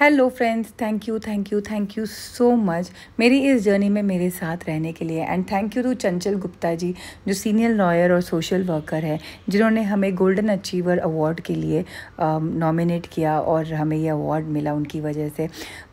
hello friends thank you thank you thank you so much मेरी इस journey में मेरे साथ रहने के लिए एंड थैंक यू टू चंचल गुप्ता जी जो सीनियर लॉयर और सोशल वर्कर है जिन्होंने हमें गोल्डन अचीवर अवार्ड के लिए नॉमिनेट um, किया और हमें ये अवार्ड मिला उनकी वजह से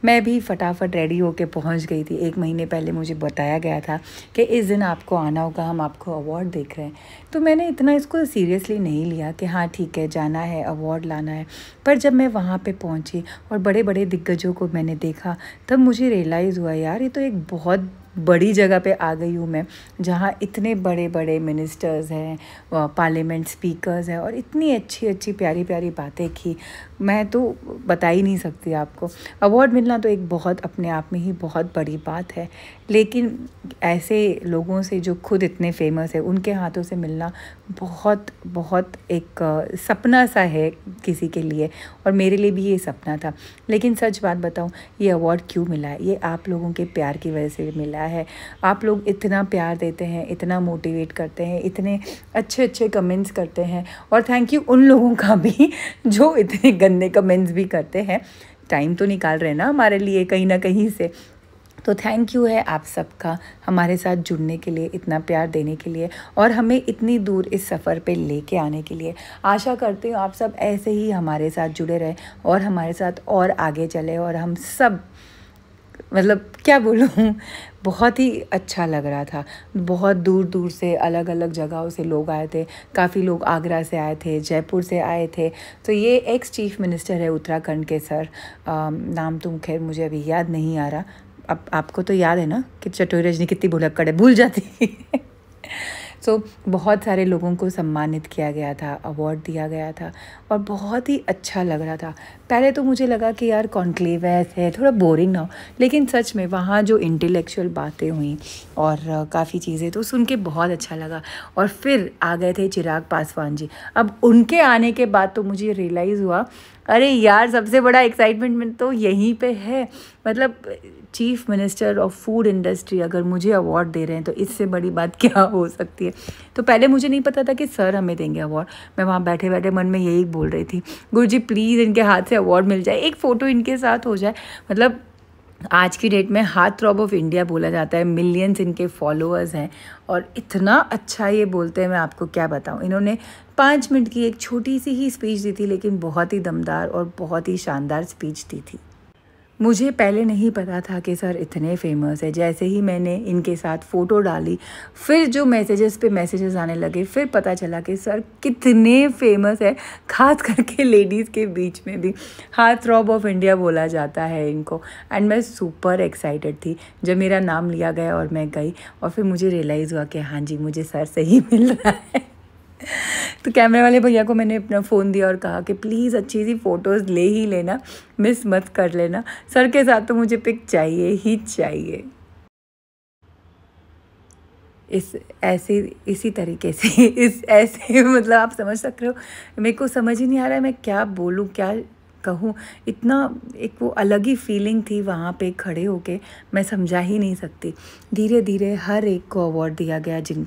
मैं भी फटाफट रेडी होकर पहुंच गई थी एक महीने पहले मुझे बताया गया था कि इस दिन आपको आना होगा हम आपको अवार्ड देख रहे हैं तो मैंने इतना इसको सीरियसली नहीं लिया कि हाँ ठीक है जाना है अवार्ड लाना है पर जब मैं वहाँ पर पहुँची और बड़े बड़े बड़े दिग्गजों को मैंने देखा तब मुझे रियलाइज़ हुआ यार ये तो एक बहुत बड़ी जगह पे आ गई हूँ मैं जहाँ इतने बड़े बड़े मिनिस्टर्स हैं पार्लियामेंट स्पीकर्स हैं और इतनी अच्छी अच्छी प्यारी प्यारी बातें की मैं तो बता ही नहीं सकती आपको अवार्ड मिलना तो एक बहुत अपने आप में ही बहुत बड़ी बात है लेकिन ऐसे लोगों से जो खुद इतने फेमस है उनके हाथों से मिलना बहुत बहुत एक सपना सा है किसी के लिए और मेरे लिए भी ये सपना था लेकिन सच बात बताऊँ ये अवार्ड क्यों मिला है ये आप लोगों के प्यार की वजह से मिला आया है आप लोग इतना प्यार देते हैं इतना मोटिवेट करते हैं इतने अच्छे अच्छे कमेंट्स करते हैं और थैंक यू उन लोगों का भी जो इतने गंदे कमेंट्स भी करते हैं टाइम तो निकाल रहे हैं ना हमारे लिए कहीं ना कहीं से तो थैंक यू है आप सबका हमारे साथ जुड़ने के लिए इतना प्यार देने के लिए और हमें इतनी दूर इस सफ़र पे लेके आने के लिए आशा करती हूँ आप सब ऐसे ही हमारे साथ जुड़े रहें और हमारे साथ और आगे चले और हम सब मतलब क्या बोलूँ बहुत ही अच्छा लग रहा था बहुत दूर दूर से अलग अलग जगहों से लोग आए थे काफ़ी लोग आगरा से आए थे जयपुर से आए थे तो ये एक्स चीफ मिनिस्टर है उत्तराखंड के सर आ, नाम तो खैर मुझे अभी याद नहीं आ रहा अब आपको तो याद है ना कि चटोरी रजनी कितनी भुलक्कड़ है भूल जाती है सो so, बहुत सारे लोगों को सम्मानित किया गया था अवार्ड दिया गया था और बहुत ही अच्छा लग रहा था पहले तो मुझे लगा कि यार कॉन्क्लेव है थोड़ा बोरिंग ना हो लेकिन सच में वहाँ जो इंटेलेक्चुअल बातें हुई और काफ़ी चीज़ें तो सुन के बहुत अच्छा लगा और फिर आ गए थे चिराग पासवान जी अब उनके आने के बाद तो मुझे रियलाइज़ हुआ अरे यार सबसे बड़ा एक्साइटमेंट तो यहीं पे है मतलब chief minister of food industry अगर मुझे अवार्ड दे रहे हैं तो इससे बड़ी बात क्या हो सकती है तो पहले मुझे नहीं पता था कि सर हमें देंगे अवार्ड मैं वहाँ बैठे बैठे मन में यही बोल रही थी गुरु जी प्लीज़ इनके हाथ से अवार्ड मिल जाए एक फ़ोटो इनके साथ हो जाए मतलब आज की डेट में हार्ट रॉब ऑफ इंडिया बोला जाता है मिलियंस इनके फॉलोअर्स हैं और इतना अच्छा ये बोलते हैं मैं आपको क्या बताऊँ इन्होंने पाँच मिनट की एक छोटी सी ही स्पीच दी थी लेकिन बहुत ही दमदार और बहुत ही शानदार स्पीच दी थी मुझे पहले नहीं पता था कि सर इतने फेमस है जैसे ही मैंने इनके साथ फ़ोटो डाली फिर जो मैसेजेस पे मैसेजेस आने लगे फिर पता चला कि सर कितने फेमस है ख़ास करके लेडीज़ के बीच में भी हार्ट थ्रॉब ऑफ इंडिया बोला जाता है इनको एंड मैं सुपर एक्साइटेड थी जब मेरा नाम लिया गया और मैं गई और फिर मुझे रियलाइज़ हुआ कि हाँ जी मुझे सर सही मिल रहा है तो कैमरे वाले भैया को मैंने अपना फ़ोन दिया और कहा कि प्लीज़ अच्छी सी फ़ोटोज़ ले ही लेना मिस मत कर लेना सर के साथ तो मुझे पिक चाहिए ही चाहिए इस ऐसे इसी तरीके से इस ऐसे मतलब आप समझ सक रहे हो मेरे को समझ ही नहीं आ रहा है मैं क्या बोलूँ क्या कहूँ इतना एक वो अलग ही फीलिंग थी वहाँ पे खड़े होके मैं समझा ही नहीं सकती धीरे धीरे हर एक को अवार्ड दिया गया जिन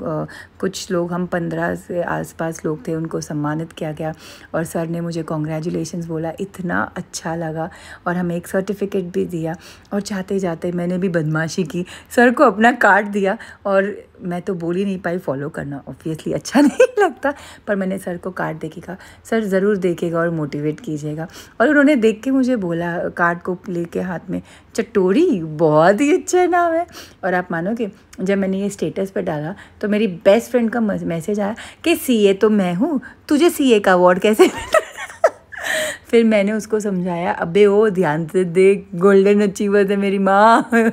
कुछ लोग हम पंद्रह से आसपास लोग थे उनको सम्मानित किया गया और सर ने मुझे कॉन्ग्रेचुलेशन बोला इतना अच्छा लगा और हमें एक सर्टिफिकेट भी दिया और जाते जाते मैंने भी बदमाशी की सर को अपना कार्ड दिया और मैं तो बोल ही नहीं पाई फॉलो करना ऑब्वियसली अच्छा नहीं लगता पर मैंने सर को कार्ड देखे कहा सर ज़रूर देखेगा और मोटिवेट कीजिएगा और उन्होंने देख के मुझे बोला कार्ड को लेके हाथ में चटोरी बहुत ही अच्छा नाम है और आप मानोगे जब मैंने ये स्टेटस पर डाला तो मेरी बेस्ट फ्रेंड का मैसेज आया कि सी तो मैं हूँ तुझे सी का अवार्ड कैसे फिर मैंने उसको समझाया अबे ओ ध्यान से देख गोल्डन अचीवर है मेरी माँ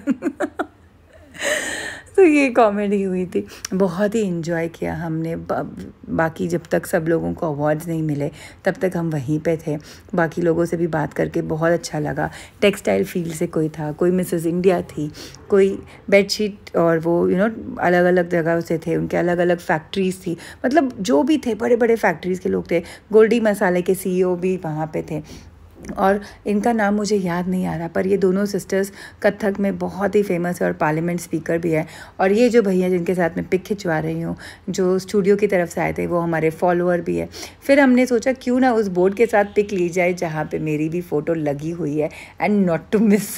तो ये कॉमेडी हुई थी बहुत ही इन्जॉय किया हमने बाकी जब तक सब लोगों को अवार्ड्स नहीं मिले तब तक हम वहीं पे थे बाकी लोगों से भी बात करके बहुत अच्छा लगा टेक्सटाइल फील्ड से कोई था कोई मिसेस इंडिया थी कोई बेडशीट और वो यू you नो know, अलग अलग जगह से थे उनके अलग अलग फैक्ट्रीज़ थी मतलब जो भी थे बड़े बड़े फैक्ट्रीज़ के लोग थे गोल्डी मसाले के सी e भी वहाँ पर थे और इनका नाम मुझे याद नहीं आ रहा पर ये दोनों सिस्टर्स कथक में बहुत ही फेमस है और पार्लियामेंट स्पीकर भी है और ये जो भैया जिनके साथ मैं पिक खिंचवा रही हूँ जो स्टूडियो की तरफ से आए थे वो हमारे फॉलोअर भी है फिर हमने सोचा क्यों ना उस बोर्ड के साथ पिक ली जाए जहाँ पे मेरी भी फ़ोटो लगी हुई है एंड नॉट टू मिस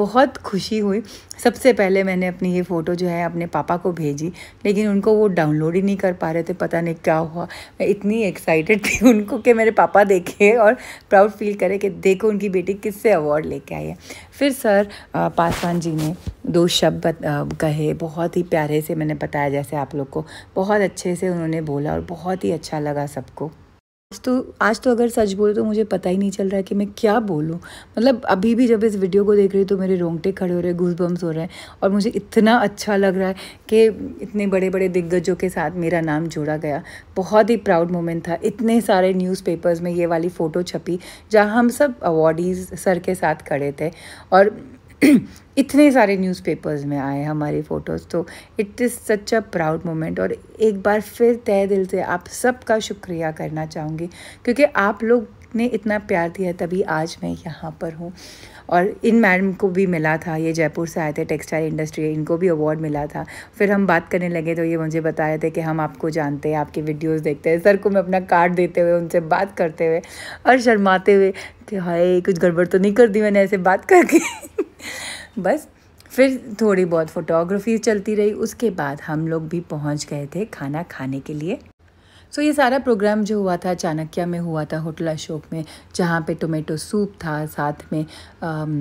बहुत खुशी हुई सबसे पहले मैंने अपनी ये फ़ोटो जो है अपने पापा को भेजी लेकिन उनको वो डाउनलोड ही नहीं कर पा रहे थे पता नहीं क्या हुआ मैं इतनी एक्साइटेड थी उनको कि मेरे पापा देखे और प्राउड फील करे कि देखो उनकी बेटी किससे अवार्ड लेके आई है फिर सर पासवान जी ने दो शब्द कहे बहुत ही प्यारे से मैंने बताया जैसे आप लोग को बहुत अच्छे से उन्होंने बोला और बहुत ही अच्छा लगा सबको आज तो आज तो अगर सच बोलूँ तो मुझे पता ही नहीं चल रहा है कि मैं क्या बोलूँ मतलब अभी भी जब इस वीडियो को देख रही हूँ तो मेरे रोंगटे खड़े हो रहे हैं घूस बम्स हो रहे हैं और मुझे इतना अच्छा लग रहा है कि इतने बड़े बड़े दिग्गजों के साथ मेरा नाम जोड़ा गया बहुत ही प्राउड मोमेंट था इतने सारे न्यूज़पेपर्स में ये वाली फ़ोटो छपी जहाँ हम सब अवॉर्डीज़ सर के साथ खड़े थे और इतने सारे न्यूज़पेपर्स में आए हमारी फ़ोटोज़ तो it is such a proud moment और एक बार फिर तय दिल से आप सबका शुक्रिया करना चाहूँगी क्योंकि आप लोग ने इतना प्यार दिया तभी आज मैं यहाँ पर हूँ और इन मैडम को भी मिला था ये जयपुर से आए थे टेक्सटाइल इंडस्ट्री इनको भी अवार्ड मिला था फिर हम बात करने लगे तो ये मुझे बता रहे थे कि हम आपको जानते हैं आपकी वीडियोस देखते हैं सर को मैं अपना कार्ड देते हुए उनसे बात करते हुए और शर्माते हुए कि हाय कुछ गड़बड़ तो नहीं कर दी मैंने ऐसे बात करके बस फिर थोड़ी बहुत फ़ोटोग्राफी चलती रही उसके बाद हम लोग भी पहुंच गए थे खाना खाने के लिए सो ये सारा प्रोग्राम जो हुआ था चाणक्य में हुआ था होटल अशोक में जहाँ पे टोमेटो सूप था साथ में आम,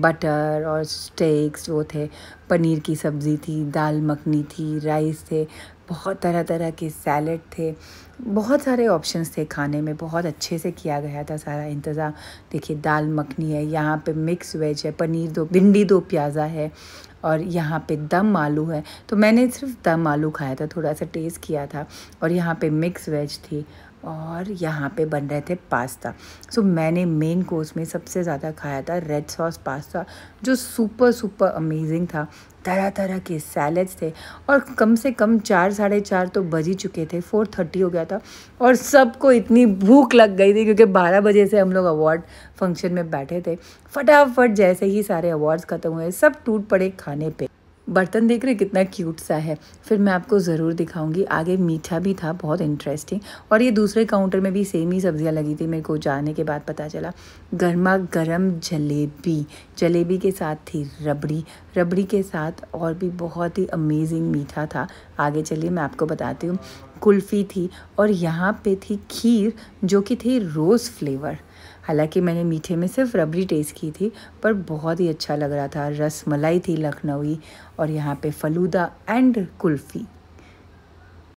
बटर और स्टेक्स वो थे पनीर की सब्ज़ी थी दाल मखनी थी राइस थे बहुत तरह तरह के सैलड थे बहुत सारे ऑप्शंस थे खाने में बहुत अच्छे से किया गया था सारा इंतज़ाम देखिए दाल मखनी है यहाँ पे मिक्स वेज है पनीर दो भिंडी दो प्याज़ा है और यहाँ पे दम आलू है तो मैंने सिर्फ दम आलू खाया था थोड़ा सा टेस्ट किया था और यहाँ पे मिक्स वेज थी और यहाँ पे बन रहे थे पास्ता सो so, मैंने मेन कोर्स में सबसे ज़्यादा खाया था रेड सॉस पास्ता जो सुपर सुपर अमेजिंग था तरह तरह के सैलड्स थे और कम से कम चार साढ़े चार तो बज ही चुके थे फोर थर्टी हो गया था और सबको इतनी भूख लग गई थी क्योंकि बारह बजे से हम लोग अवार्ड फंक्शन में बैठे थे फटाफट जैसे ही सारे अवार्ड्स ख़त्म हुए सब टूट पड़े खाने पे बर्तन देख रहे कितना क्यूट सा है फिर मैं आपको ज़रूर दिखाऊंगी आगे मीठा भी था बहुत इंटरेस्टिंग और ये दूसरे काउंटर में भी सेम ही सब्जियां लगी थी मेरे को जाने के बाद पता चला गर्मा गर्म जलेबी जलेबी के साथ थी रबड़ी रबड़ी के साथ और भी बहुत ही अमेजिंग मीठा था आगे चलिए मैं आपको बताती हूँ कुल्फ़ी थी और यहाँ पे थी खीर जो कि थी रोज़ फ्लेवर हालांकि मैंने मीठे में सिर्फ रबड़ी टेस्ट की थी पर बहुत ही अच्छा लग रहा था रस मलाई थी लखनवी और यहाँ पे फलूदा एंड कुल्फ़ी